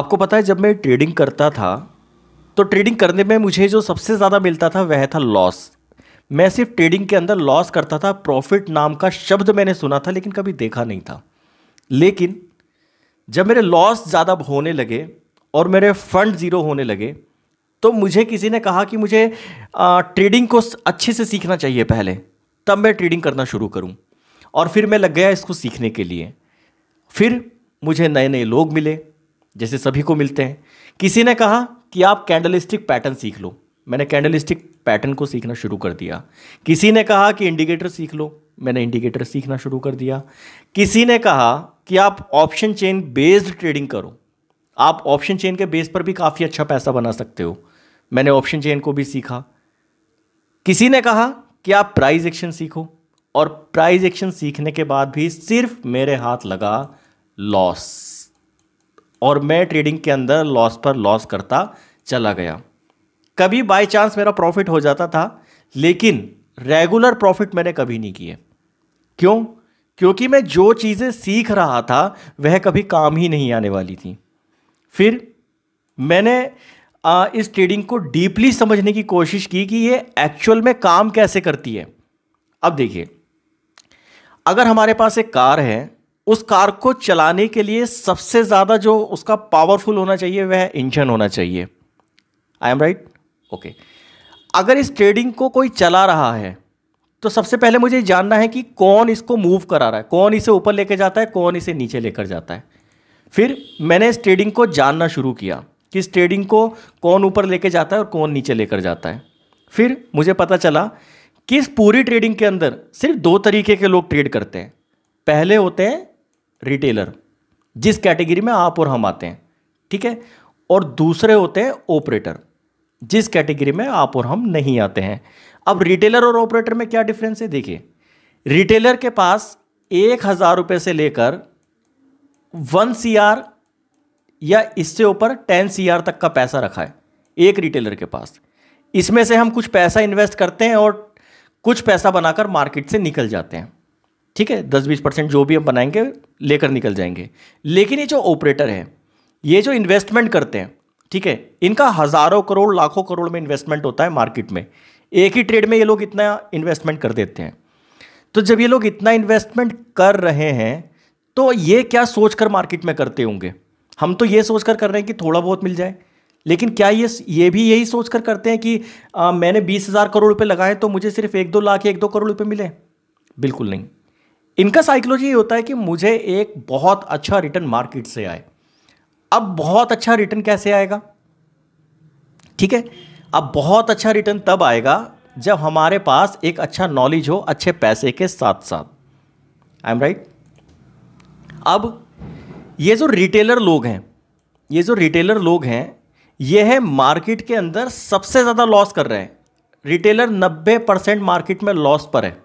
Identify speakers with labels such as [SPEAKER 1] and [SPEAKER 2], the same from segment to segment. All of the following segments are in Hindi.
[SPEAKER 1] आपको पता है जब मैं ट्रेडिंग करता था तो ट्रेडिंग करने में मुझे जो सबसे ज़्यादा मिलता था वह था लॉस मैं सिर्फ ट्रेडिंग के अंदर लॉस करता था प्रॉफिट नाम का शब्द मैंने सुना था लेकिन कभी देखा नहीं था लेकिन जब मेरे लॉस ज़्यादा होने लगे और मेरे फंड ज़ीरो होने लगे तो मुझे किसी ने कहा कि मुझे आ, ट्रेडिंग को अच्छे से सीखना चाहिए पहले तब मैं ट्रेडिंग करना शुरू करूं और फिर मैं लग गया इसको सीखने के लिए फिर मुझे नए नए लोग मिले जैसे सभी को मिलते हैं किसी ने कहा कि आप कैंडलिस्टिक पैटर्न सीख लो मैंने कैंडलिस्टिक पैटर्न को सीखना शुरू कर दिया किसी ने कहा कि इंडिकेटर सीख लो मैंने इंडिकेटर सीखना शुरू कर दिया किसी ने कहा कि आप ऑप्शन चेन बेस्ड ट्रेडिंग करो आप ऑप्शन चेन के बेस पर भी काफ़ी अच्छा पैसा बना सकते हो मैंने ऑप्शन चेन को भी सीखा किसी ने कहा कि आप प्राइज एक्शन सीखो और प्राइज एक्शन सीखने के बाद भी सिर्फ मेरे हाथ लगा लॉस और मैं ट्रेडिंग के अंदर लॉस पर लॉस करता चला गया कभी बाय चांस मेरा प्रॉफिट हो जाता था लेकिन रेगुलर प्रॉफिट मैंने कभी नहीं किए क्यों क्योंकि मैं जो चीज़ें सीख रहा था वह कभी काम ही नहीं आने वाली थी फिर मैंने इस ट्रेडिंग को डीपली समझने की कोशिश की कि ये एक्चुअल में काम कैसे करती है अब देखिए अगर हमारे पास एक कार है उस कार को चलाने के लिए सबसे ज़्यादा जो उसका पावरफुल होना चाहिए वह इंजन होना चाहिए आई एम राइट ओके अगर इस ट्रेडिंग को कोई चला रहा है तो सबसे पहले मुझे जानना है कि कौन इसको मूव करा रहा है कौन इसे ऊपर लेके जाता है कौन इसे नीचे लेकर जाता है फिर मैंने इस ट्रेडिंग को जानना शुरू किया कि इस ट्रेडिंग को कौन ऊपर लेके जाता है और कौन नीचे लेकर जाता है फिर मुझे पता चला कि इस पूरी ट्रेडिंग के अंदर सिर्फ दो तरीके के लोग ट्रेड करते हैं पहले होते हैं रिटेलर जिस कैटेगरी में आप और हम आते हैं ठीक है और दूसरे होते हैं ऑपरेटर जिस कैटेगरी में आप और हम नहीं आते हैं अब रिटेलर और ऑपरेटर में क्या डिफरेंस है देखिए रिटेलर के पास एक हज़ार रुपये से लेकर वन सी आर या इससे ऊपर टेन सी आर तक का पैसा रखा है एक रिटेलर के पास इसमें से हम कुछ पैसा इन्वेस्ट करते हैं और कुछ पैसा बनाकर मार्केट से निकल जाते हैं ठीक है दस बीस परसेंट जो भी हम बनाएंगे लेकर निकल जाएंगे लेकिन ये जो ऑपरेटर है ये जो इन्वेस्टमेंट करते हैं ठीक है इनका हज़ारों करोड़ लाखों करोड़ में इन्वेस्टमेंट होता है मार्केट में एक ही ट्रेड में ये लोग इतना इन्वेस्टमेंट कर देते हैं तो जब ये लोग इतना इन्वेस्टमेंट कर रहे हैं तो ये क्या सोच कर मार्केट में करते होंगे हम तो ये सोच कर कर रहे हैं कि थोड़ा बहुत मिल जाए लेकिन क्या ये ये भी यही सोच कर करते हैं कि आ, मैंने बीस हज़ार करोड़ रुपये लगाए तो मुझे सिर्फ एक दो लाख एक दो करोड़ रुपये मिले बिल्कुल नहीं इनका साइकोलॉजी ये होता है कि मुझे एक बहुत अच्छा रिटर्न मार्केट से आए अब बहुत अच्छा रिटर्न कैसे आएगा ठीक है अब बहुत अच्छा रिटर्न तब आएगा जब हमारे पास एक अच्छा नॉलेज हो अच्छे पैसे के साथ साथ आई एम राइट अब ये जो रिटेलर लोग हैं ये जो रिटेलर लोग हैं ये है मार्केट के अंदर सबसे ज़्यादा लॉस कर रहे हैं रिटेलर 90 परसेंट मार्केट में लॉस पर है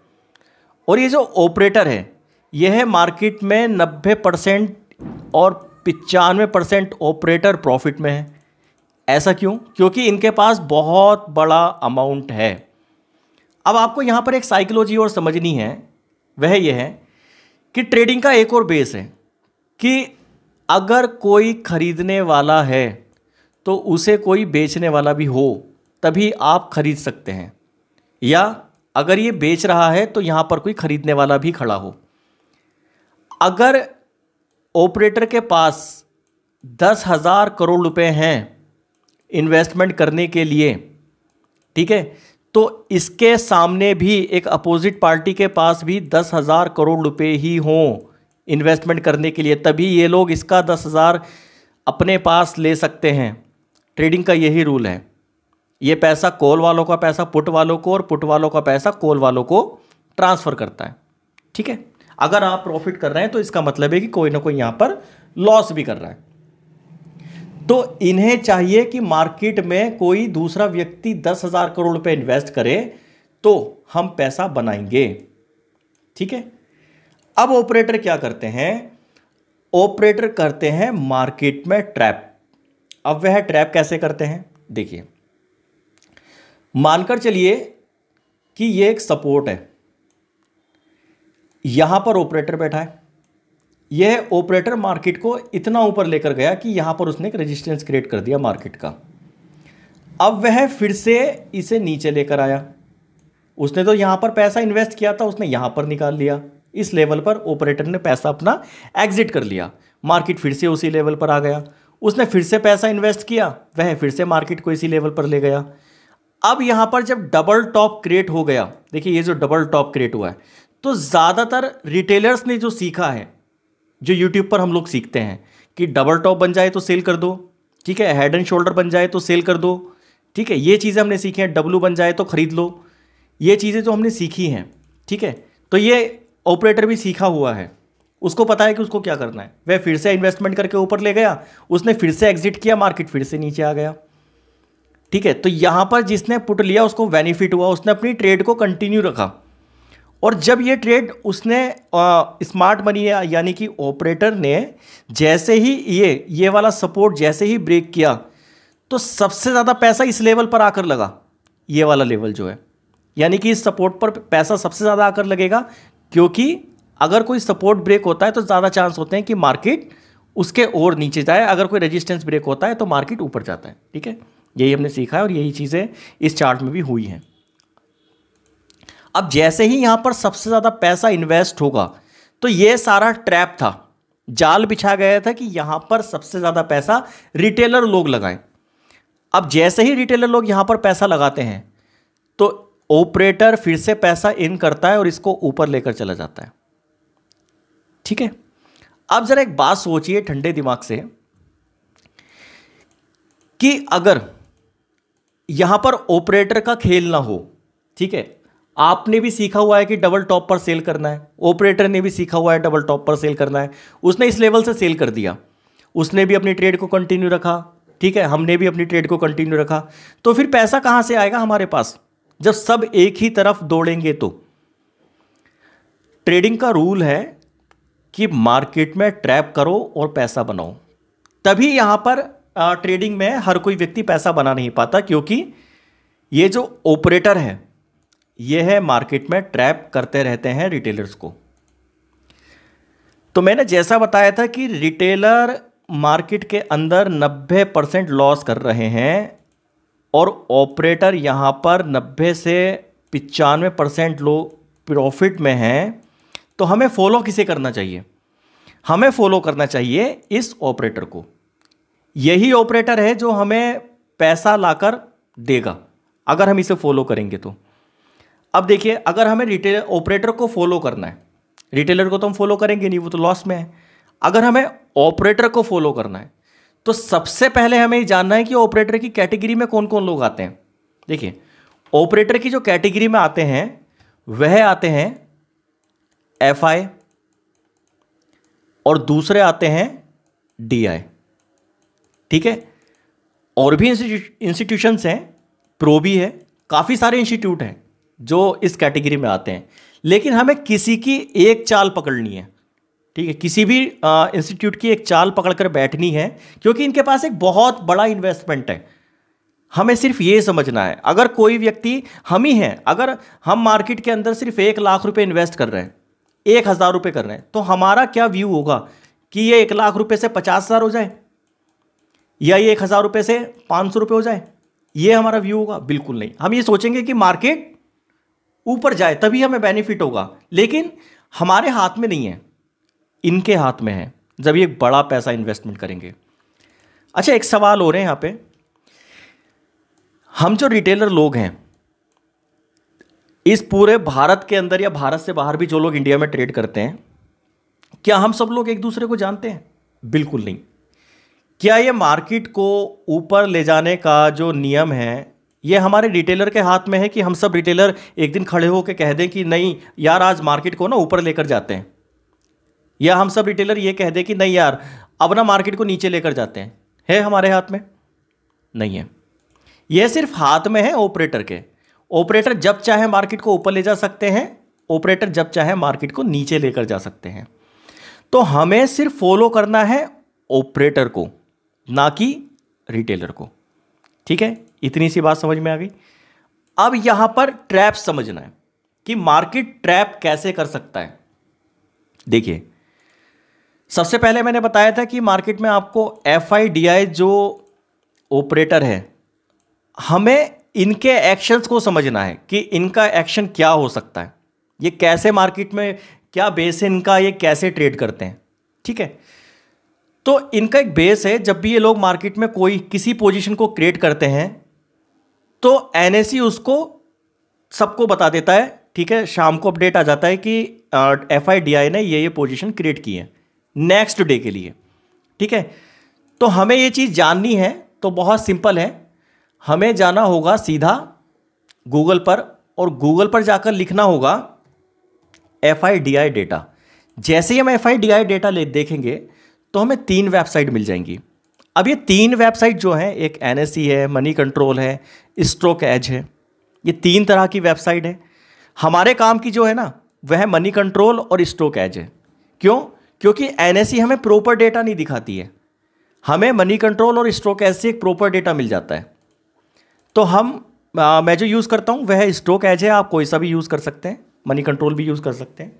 [SPEAKER 1] और ये जो ऑपरेटर है यह है मार्केट में नब्बे परसेंट और पचानवे परसेंट ऑपरेटर प्रॉफिट में है ऐसा क्यों क्योंकि इनके पास बहुत बड़ा अमाउंट है अब आपको यहाँ पर एक साइकोलॉजी और समझनी है वह यह है कि ट्रेडिंग का एक और बेस है कि अगर कोई ख़रीदने वाला है तो उसे कोई बेचने वाला भी हो तभी आप खरीद सकते हैं या अगर ये बेच रहा है तो यहाँ पर कोई खरीदने वाला भी खड़ा हो अगर ऑपरेटर के पास दस हज़ार करोड़ रुपए हैं इन्वेस्टमेंट करने के लिए ठीक है तो इसके सामने भी एक अपोजिट पार्टी के पास भी दस हज़ार करोड़ रुपए ही हों इन्वेस्टमेंट करने के लिए तभी ये लोग इसका दस हज़ार अपने पास ले सकते हैं ट्रेडिंग का यही रूल है ये पैसा कॉल वालों का पैसा पुट वालों को और पुट वालों का पैसा कॉल वालों को ट्रांसफ़र करता है ठीक है अगर आप प्रॉफिट कर रहे हैं तो इसका मतलब है कि कोई ना कोई यहां पर लॉस भी कर रहा है तो इन्हें चाहिए कि मार्केट में कोई दूसरा व्यक्ति दस हज़ार करोड़ रुपए इन्वेस्ट करे तो हम पैसा बनाएंगे ठीक है अब ऑपरेटर क्या करते हैं ऑपरेटर करते हैं मार्केट में ट्रैप अब वह ट्रैप कैसे करते हैं देखिए मानकर चलिए कि ये एक सपोर्ट है यहां पर ऑपरेटर बैठा है यह ऑपरेटर मार्केट को इतना ऊपर लेकर गया कि यहां पर उसने एक रेजिस्टेंस क्रिएट कर दिया मार्केट का अब वह फिर से इसे नीचे लेकर आया उसने तो यहां पर पैसा इन्वेस्ट किया था उसने यहां पर निकाल लिया इस लेवल पर ऑपरेटर ने पैसा अपना एग्जिट कर लिया मार्केट फिर से उसी लेवल पर आ गया उसने फिर से पैसा इन्वेस्ट किया वह फिर से मार्केट को इसी लेवल पर ले गया अब यहाँ पर जब डबल टॉप क्रिएट हो गया देखिए ये जो डबल टॉप क्रिएट हुआ है तो ज़्यादातर रिटेलर्स ने जो सीखा है जो यूट्यूब पर हम लोग सीखते हैं कि डबल टॉप बन जाए तो सेल कर दो ठीक है हेड एंड शोल्डर बन जाए तो सेल कर दो ठीक है ये चीज़ें हमने सीखी हैं डब्लू बन जाए तो ख़रीद लो ये चीज़ें जो हमने सीखी हैं ठीक है तो ये ऑपरेटर भी सीखा हुआ है उसको पता है कि उसको क्या करना है वह फिर से इन्वेस्टमेंट करके ऊपर ले गया उसने फिर से एग्जिट किया मार्केट फिर से नीचे आ गया ठीक है तो यहाँ पर जिसने पुट लिया उसको बेनिफिट हुआ उसने अपनी ट्रेड को कंटिन्यू रखा और जब ये ट्रेड उसने स्मार्ट मनी यानी कि ऑपरेटर ने जैसे ही ये ये वाला सपोर्ट जैसे ही ब्रेक किया तो सबसे ज़्यादा पैसा इस लेवल पर आकर लगा ये वाला लेवल जो है यानी कि इस सपोर्ट पर पैसा सबसे ज़्यादा आकर लगेगा क्योंकि अगर कोई सपोर्ट ब्रेक होता है तो ज़्यादा चांस होते हैं कि मार्केट उसके और नीचे जाए अगर कोई रेजिस्टेंस ब्रेक होता है तो मार्केट ऊपर जाता है ठीक है यही हमने सीखा है और यही चीज़ें इस चार्ट में भी हुई हैं अब जैसे ही यहाँ पर सबसे ज़्यादा पैसा इन्वेस्ट होगा तो ये सारा ट्रैप था जाल बिछा गया था कि यहाँ पर सबसे ज़्यादा पैसा रिटेलर लोग लगाएं अब जैसे ही रिटेलर लोग यहाँ पर पैसा लगाते हैं तो ऑपरेटर फिर से पैसा इन करता है और इसको ऊपर लेकर चला जाता है ठीक है अब ज़रा एक बात सोचिए ठंडे दिमाग से कि अगर यहां पर ऑपरेटर का खेल ना हो ठीक है आपने भी सीखा हुआ है कि डबल टॉप पर सेल करना है ऑपरेटर ने भी सीखा हुआ है डबल टॉप पर सेल करना है उसने इस लेवल से सेल कर दिया उसने भी अपनी ट्रेड को कंटिन्यू रखा ठीक है हमने भी अपनी ट्रेड को कंटिन्यू रखा तो फिर पैसा कहां से आएगा हमारे पास जब सब एक ही तरफ दौड़ेंगे तो ट्रेडिंग का रूल है कि मार्केट में ट्रैप करो और पैसा बनाओ तभी यहां पर ट्रेडिंग में हर कोई व्यक्ति पैसा बना नहीं पाता क्योंकि ये जो ऑपरेटर है ये है मार्केट में ट्रैप करते रहते हैं रिटेलर्स को तो मैंने जैसा बताया था कि रिटेलर मार्केट के अंदर 90 परसेंट लॉस कर रहे हैं और ऑपरेटर यहाँ पर 90 से पचानवे परसेंट लो प्रॉफिट में हैं तो हमें फॉलो किसे करना चाहिए हमें फॉलो करना चाहिए इस ऑपरेटर को यही ऑपरेटर है जो हमें पैसा लाकर देगा अगर हम इसे फॉलो करेंगे तो अब देखिए अगर हमें रिटेल ऑपरेटर को फॉलो करना है रिटेलर को तो हम फॉलो करेंगे नहीं वो तो लॉस में है अगर हमें ऑपरेटर को फॉलो करना है तो सबसे पहले हमें जानना है कि ऑपरेटर की कैटेगरी में कौन कौन लोग आते हैं देखिए ऑपरेटर की जो कैटेगरी में आते हैं वह आते हैं एफ आई और दूसरे आते हैं डी आई ठीक है और भी इंस्टीट्यूशंस हैं प्रो भी है काफ़ी सारे इंस्टीट्यूट हैं जो इस कैटेगरी में आते हैं लेकिन हमें किसी की एक चाल पकड़नी है ठीक है किसी भी इंस्टीट्यूट की एक चाल पकड़कर बैठनी है क्योंकि इनके पास एक बहुत बड़ा इन्वेस्टमेंट है हमें सिर्फ ये समझना है अगर कोई व्यक्ति हम ही हैं अगर हम मार्केट के अंदर सिर्फ एक लाख रुपए इन्वेस्ट कर रहे हैं एक हज़ार रुपये कर रहे हैं तो हमारा क्या व्यू होगा कि ये एक लाख रुपए से पचास हज़ार हो जाए या ये एक हज़ार रुपये से पाँच सौ रुपये हो जाए ये हमारा व्यू होगा बिल्कुल नहीं हम ये सोचेंगे कि मार्केट ऊपर जाए तभी हमें बेनिफिट होगा लेकिन हमारे हाथ में नहीं है इनके हाथ में है जब ये बड़ा पैसा इन्वेस्टमेंट करेंगे अच्छा एक सवाल हो रहे हैं यहाँ पे हम जो रिटेलर लोग हैं इस पूरे भारत के अंदर या भारत से बाहर भी जो लोग इंडिया में ट्रेड करते हैं क्या हम सब लोग एक दूसरे को जानते हैं बिल्कुल नहीं क्या ये मार्केट को ऊपर ले जाने का जो नियम है ये हमारे रिटेलर के हाथ में है कि हम सब रिटेलर एक दिन खड़े होकर कह दें कि नहीं यार आज मार्केट को ना ऊपर लेकर जाते हैं या हम सब रिटेलर ये कह दें कि नहीं यार अब ना मार्केट को नीचे लेकर जाते हैं है हमारे हाथ में नहीं है यह सिर्फ हाथ में है ऑपरेटर के ऑपरेटर जब चाहे मार्केट को ऊपर ले जा सकते हैं ऑपरेटर जब चाहे मार्केट को नीचे लेकर जा सकते हैं तो हमें सिर्फ फॉलो करना है ऑपरेटर को ना कि रिटेलर को ठीक है इतनी सी बात समझ में आ गई अब यहां पर ट्रैप समझना है कि मार्केट ट्रैप कैसे कर सकता है देखिए सबसे पहले मैंने बताया था कि मार्केट में आपको एफ जो ऑपरेटर है हमें इनके एक्शंस को समझना है कि इनका एक्शन क्या हो सकता है ये कैसे मार्केट में क्या बेस है इनका ये कैसे ट्रेड करते हैं ठीक है तो इनका एक बेस है जब भी ये लोग मार्केट में कोई किसी पोजीशन को क्रिएट करते हैं तो एन उसको सबको बता देता है ठीक है शाम को अपडेट आ जाता है कि एफ ने ये ये पोजिशन क्रिएट की है नेक्स्ट डे के लिए ठीक है तो हमें ये चीज़ जाननी है तो बहुत सिंपल है हमें जाना होगा सीधा गूगल पर और गूगल पर जाकर लिखना होगा F I I D data जैसे ही हम F I I D data ले देखेंगे तो हमें तीन वेबसाइट मिल जाएंगी अब ये तीन वेबसाइट जो हैं एक एन e है मनी कंट्रोल है स्ट्रोक एज है ये तीन तरह की वेबसाइट है हमारे काम की जो है ना वह मनी कंट्रोल और स्ट्रोक एज है क्यों क्योंकि एन e हमें प्रॉपर डेटा नहीं दिखाती है हमें मनी कंट्रोल और स्ट्रोक एज से एक प्रॉपर डेटा मिल जाता है तो हम आ, मैं जो यूज़ करता हूँ वह स्ट्रोक एज है आप कोई सा भी यूज़ कर सकते हैं मनी कंट्रोल भी यूज़ कर सकते हैं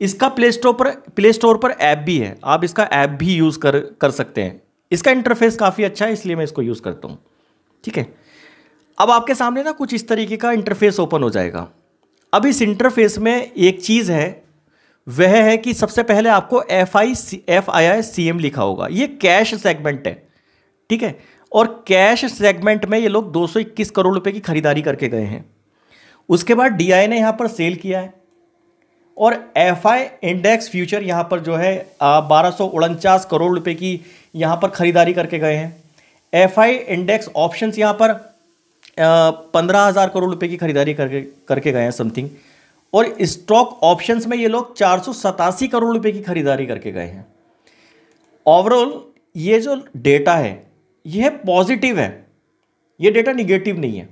[SPEAKER 1] इसका प्ले स्टोर पर प्ले स्टोर पर ऐप भी है आप इसका ऐप भी यूज़ कर कर सकते हैं इसका इंटरफेस काफ़ी अच्छा है इसलिए मैं इसको यूज़ करता हूँ ठीक है अब आपके सामने ना कुछ इस तरीके का इंटरफेस ओपन हो जाएगा अब इस इंटरफेस में एक चीज़ है वह है कि सबसे पहले आपको F I F I I C M लिखा होगा ये कैश सेगमेंट है ठीक है और कैश सेगमेंट में ये लोग 221 करोड़ रुपए की खरीदारी करके गए हैं उसके बाद आई ने यहाँ पर सेल किया है और एफ इंडेक्स फ्यूचर यहाँ पर जो है बारह करोड़ रुपए की यहाँ पर ख़रीदारी करके गए हैं एफ इंडेक्स ऑप्शंस यहाँ पर पंद्रह हज़ार करोड़ रुपए की ख़रीदारी करके करके गए हैं समथिंग और स्टॉक ऑप्शंस में ये लोग चार करोड़ रुपए की ख़रीदारी करके गए हैं ओवरऑल ये जो डेटा है यह पॉजिटिव है ये डेटा निगेटिव नहीं है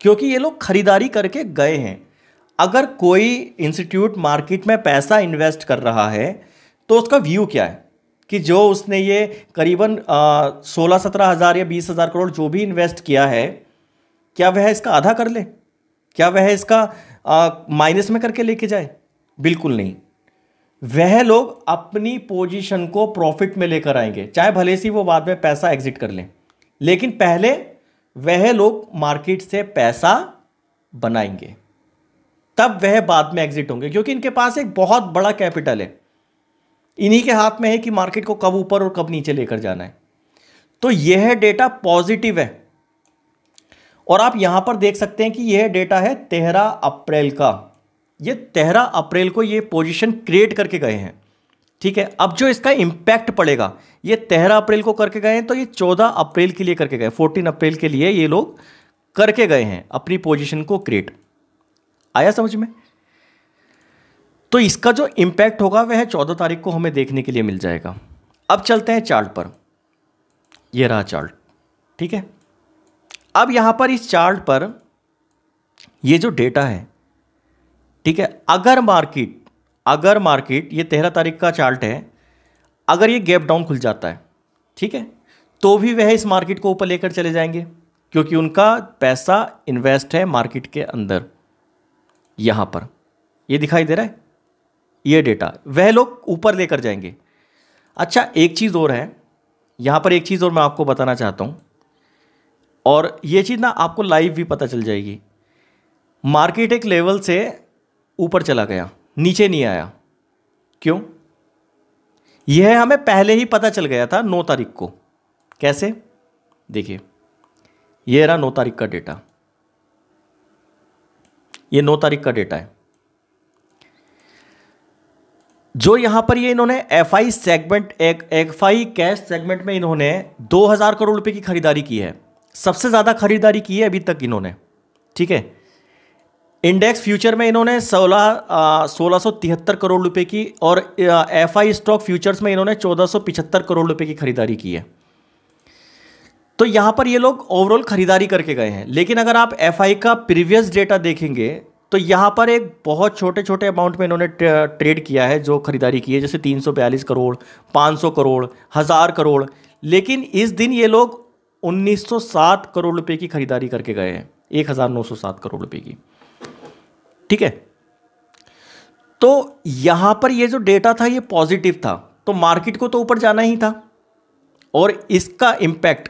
[SPEAKER 1] क्योंकि ये लोग ख़रीदारी करके गए हैं अगर कोई इंस्टीट्यूट मार्केट में पैसा इन्वेस्ट कर रहा है तो उसका व्यू क्या है कि जो उसने ये करीबन सोलह सत्रह हज़ार या बीस हज़ार करोड़ जो भी इन्वेस्ट किया है क्या वह इसका आधा कर ले क्या वह इसका माइनस में करके लेके जाए बिल्कुल नहीं वह लोग अपनी पोजीशन को प्रॉफिट में लेकर आएंगे चाहे भले सी वो बाद में पैसा एग्जिट कर लें लेकिन पहले वह लोग मार्केट से पैसा बनाएंगे तब वह बाद में एग्जिट होंगे क्योंकि इनके पास एक बहुत बड़ा कैपिटल है इन्हीं के हाथ में है कि मार्केट को कब ऊपर और कब नीचे लेकर जाना है तो यह डेटा पॉजिटिव है और आप यहां पर देख सकते हैं कि यह डेटा है तेरह अप्रैल का ये तेरह अप्रैल को ये पोजीशन क्रिएट करके गए हैं ठीक है अब जो इसका इंपैक्ट पड़ेगा ये तेरह अप्रैल को करके गए हैं तो ये चौदह अप्रैल के लिए करके गए फोर्टीन अप्रैल के लिए ये लोग करके गए हैं अपनी पोजीशन को क्रिएट आया समझ में तो इसका जो इम्पैक्ट होगा वह चौदह तारीख को हमें देखने के लिए मिल जाएगा अब चलते हैं चार्ट पर यह रहा चार्ट ठीक है अब यहां पर इस चार्ट पर यह जो डेटा है ठीक है अगर मार्केट अगर मार्केट ये तेरह तारीख का चार्ट है अगर ये गैप डाउन खुल जाता है ठीक है तो भी वह इस मार्केट को ऊपर लेकर चले जाएंगे क्योंकि उनका पैसा इन्वेस्ट है मार्केट के अंदर यहाँ पर ये दिखाई दे रहा है ये डेटा वह लोग ऊपर लेकर जाएंगे अच्छा एक चीज़ और है यहाँ पर एक चीज़ और मैं आपको बताना चाहता हूँ और ये चीज़ ना आपको लाइव भी पता चल जाएगी मार्केट एक लेवल से ऊपर चला गया नीचे नहीं आया क्यों यह हमें पहले ही पता चल गया था नौ तारीख को कैसे देखिए यह रहा नौ तारीख का डेटा ये नौ तारीख का डेटा है जो यहां पर ये इन्होंने F I segment F I cash segment में इन्होंने 2000 करोड़ रुपए की खरीदारी की है सबसे ज़्यादा खरीदारी की है अभी तक इन्होंने ठीक है इंडेक्स फ्यूचर में इन्होंने सोलह सोलह सौ तिहत्तर करोड़ रुपए की और एफ आई स्टॉक फ्यूचर्स में इन्होंने चौदह सौ पिछहत्तर करोड़ रुपए की खरीदारी की है तो यहाँ पर ये लोग ओवरऑल खरीदारी करके गए हैं लेकिन अगर आप एफ का प्रीवियस डेटा देखेंगे तो यहाँ पर एक बहुत छोटे छोटे अमाउंट में इन्होंने ट्रेड किया है जो खरीदारी की है जैसे 342 करोड़ 500 करोड़ हज़ार करोड़ लेकिन इस दिन ये लोग 1907 करोड़ रुपए की खरीदारी करके गए हैं सात करोड़ रुपए की ठीक है तो यहाँ पर ये जो डेटा था ये पॉजिटिव था तो मार्केट को तो ऊपर जाना ही था और इसका इम्पैक्ट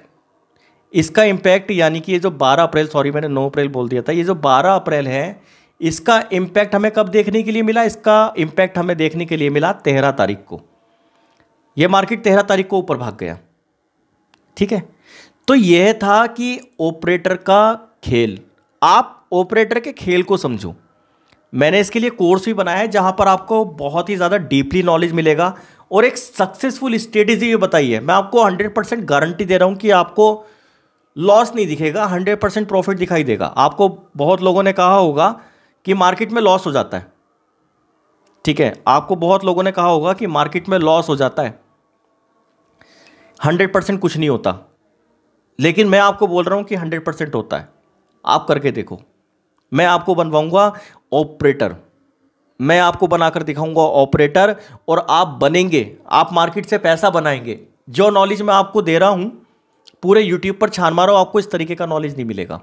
[SPEAKER 1] इसका इम्पैक्ट यानी कि ये जो 12 अप्रैल सॉरी मैंने 9 अप्रैल बोल दिया था ये जो 12 अप्रैल है इसका इम्पैक्ट हमें कब देखने के लिए मिला इसका इम्पैक्ट हमें देखने के लिए मिला तेरह तारीख को ये मार्केट तेरह तारीख को ऊपर भाग गया ठीक है तो यह था कि ऑपरेटर का खेल आप ऑपरेटर के खेल को समझो मैंने इसके लिए कोर्स भी बनाया है जहां पर आपको बहुत ही ज़्यादा डीपली नॉलेज मिलेगा और एक सक्सेसफुल स्ट्रेटेजी भी बताई है मैं आपको 100 परसेंट गारंटी दे रहा हूं कि आपको लॉस नहीं दिखेगा हंड्रेड परसेंट प्रॉफिट दिखाई देगा आपको बहुत लोगों ने कहा होगा कि मार्केट में लॉस हो जाता है ठीक है आपको बहुत लोगों ने कहा होगा कि मार्केट में लॉस हो जाता है हंड्रेड परसेंट कुछ नहीं होता लेकिन मैं आपको बोल रहा हूं कि हंड्रेड परसेंट होता है आप करके देखो मैं आपको बनवाऊंगा ऑपरेटर मैं आपको बनाकर दिखाऊंगा ऑपरेटर और आप बनेंगे आप मार्केट से पैसा बनाएंगे जो नॉलेज मैं आपको दे रहा हूं पूरे यूट्यूब पर छान मारो आपको इस तरीके का नॉलेज नहीं मिलेगा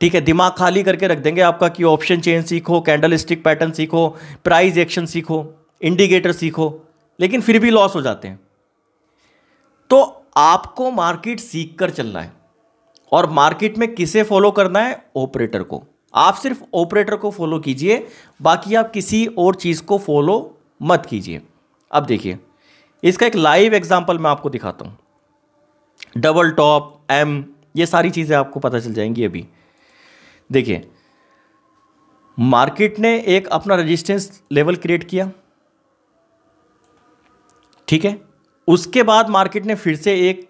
[SPEAKER 1] ठीक है दिमाग खाली करके रख देंगे आपका कि ऑप्शन चेन सीखो कैंडल स्टिक पैटर्न सीखो प्राइज एक्शन सीखो इंडिकेटर सीखो लेकिन फिर भी लॉस हो जाते हैं तो आपको मार्केट सीख कर चलना है और मार्केट में किसे फॉलो करना है ऑपरेटर को आप सिर्फ ऑपरेटर को फॉलो कीजिए बाकी आप किसी और चीज़ को फॉलो मत कीजिए अब देखिए इसका एक लाइव एग्जाम्पल मैं आपको दिखाता हूँ डबल टॉप एम ये सारी चीज़ें आपको पता चल जाएंगी अभी देखिए मार्केट ने एक अपना रेजिस्टेंस लेवल क्रिएट किया ठीक है उसके बाद मार्केट ने फिर से एक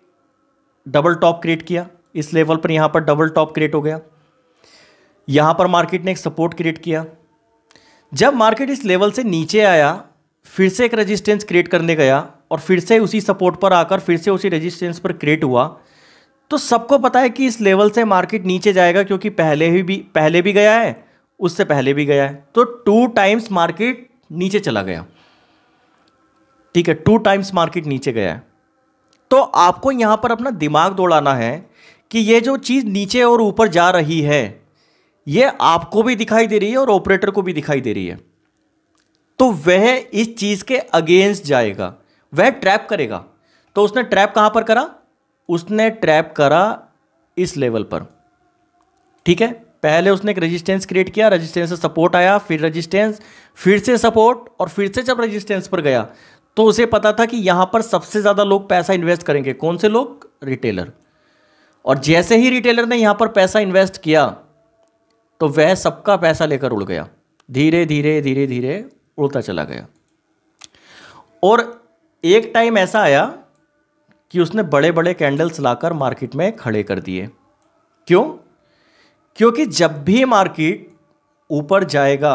[SPEAKER 1] डबल टॉप क्रिएट किया इस लेवल पर यहाँ पर डबल टॉप क्रिएट हो गया यहाँ पर मार्केट ने एक सपोर्ट क्रिएट किया जब मार्केट इस लेवल से नीचे आया फिर से एक रेजिस्टेंस क्रिएट करने गया और फिर से उसी सपोर्ट पर आकर फिर से उसी रेजिस्टेंस पर क्रिएट हुआ तो सबको पता है कि इस लेवल से मार्केट नीचे जाएगा क्योंकि पहले ही भी पहले भी गया है उससे पहले भी गया है तो टू टाइम्स मार्केट नीचे चला गया ठीक है टू टाइम्स मार्केट नीचे गया है तो आपको यहाँ पर अपना दिमाग दौड़ाना है कि ये जो चीज़ नीचे और ऊपर जा रही है ये आपको भी दिखाई दे रही है और ऑपरेटर को भी दिखाई दे रही है तो वह इस चीज़ के अगेंस्ट जाएगा वह ट्रैप करेगा तो उसने ट्रैप कहां पर करा उसने ट्रैप करा इस लेवल पर ठीक है पहले उसने एक रेजिस्टेंस क्रिएट किया रेजिस्टेंस से सपोर्ट आया फिर रेजिस्टेंस फिर से सपोर्ट और फिर से जब रेजिस्टेंस पर गया तो उसे पता था कि यहां पर सबसे ज़्यादा लोग पैसा इन्वेस्ट करेंगे कौन से लोग रिटेलर और जैसे ही रिटेलर ने यहां पर पैसा इन्वेस्ट किया तो वह सबका पैसा लेकर उड़ गया धीरे धीरे धीरे धीरे उड़ता चला गया और एक टाइम ऐसा आया कि उसने बड़े बड़े कैंडल्स लाकर मार्केट में खड़े कर दिए क्यों क्योंकि जब भी मार्केट ऊपर जाएगा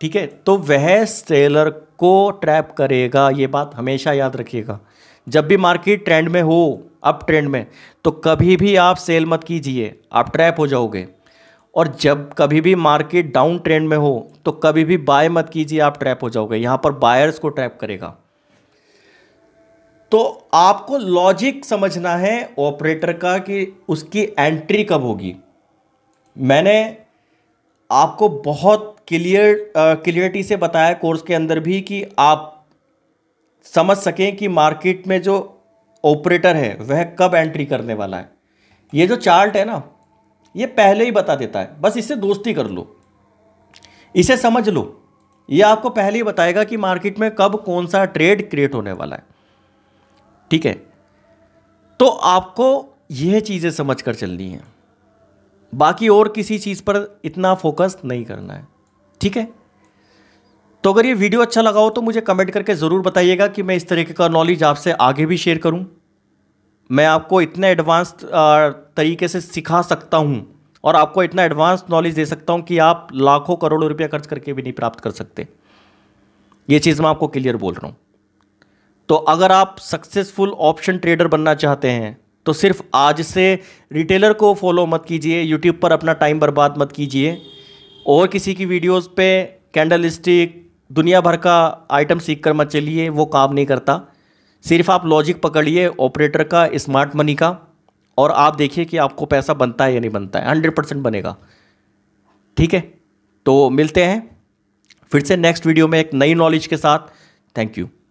[SPEAKER 1] ठीक है तो वह सेलर को ट्रैप करेगा ये बात हमेशा याद रखिएगा जब भी मार्केट ट्रेंड में हो अप ट्रेंड में तो कभी भी आप सेल मत कीजिए आप ट्रैप हो जाओगे और जब कभी भी मार्केट डाउन ट्रेंड में हो तो कभी भी बाय मत कीजिए आप ट्रैप हो जाओगे यहाँ पर बायर्स को ट्रैप करेगा तो आपको लॉजिक समझना है ऑपरेटर का कि उसकी एंट्री कब होगी मैंने आपको बहुत क्लियर क्लियरिटी से बताया कोर्स के अंदर भी कि आप समझ सकें कि मार्केट में जो ऑपरेटर है वह कब एंट्री करने वाला है ये जो चार्ट है ना ये पहले ही बता देता है बस इससे दोस्ती कर लो इसे समझ लो ये आपको पहले ही बताएगा कि मार्केट में कब कौन सा ट्रेड क्रिएट होने वाला है ठीक है तो आपको यह चीज़ें समझ कर चलनी है बाकी और किसी चीज़ पर इतना फोकस नहीं करना है ठीक है तो अगर ये वीडियो अच्छा लगा हो तो मुझे कमेंट करके ज़रूर बताइएगा कि मैं इस तरीके का नॉलेज आपसे आगे भी शेयर करूं मैं आपको इतने एडवांस तरीके से सिखा सकता हूं और आपको इतना एडवांस नॉलेज दे सकता हूं कि आप लाखों करोड़ों रुपया खर्च करके भी नहीं प्राप्त कर सकते ये चीज़ मैं आपको क्लियर बोल रहा हूँ तो अगर आप सक्सेसफुल ऑप्शन ट्रेडर बनना चाहते हैं तो सिर्फ आज से रिटेलर को फॉलो मत कीजिए यूट्यूब पर अपना टाइम बर्बाद मत कीजिए और किसी की वीडियोस पे कैंडल स्टिक दुनिया भर का आइटम सीख कर मत चलिए वो काम नहीं करता सिर्फ आप लॉजिक पकड़िए ऑपरेटर का स्मार्ट मनी का और आप देखिए कि आपको पैसा बनता है या नहीं बनता है हंड्रेड परसेंट बनेगा ठीक है तो मिलते हैं फिर से नेक्स्ट वीडियो में एक नई नॉलेज के साथ थैंक यू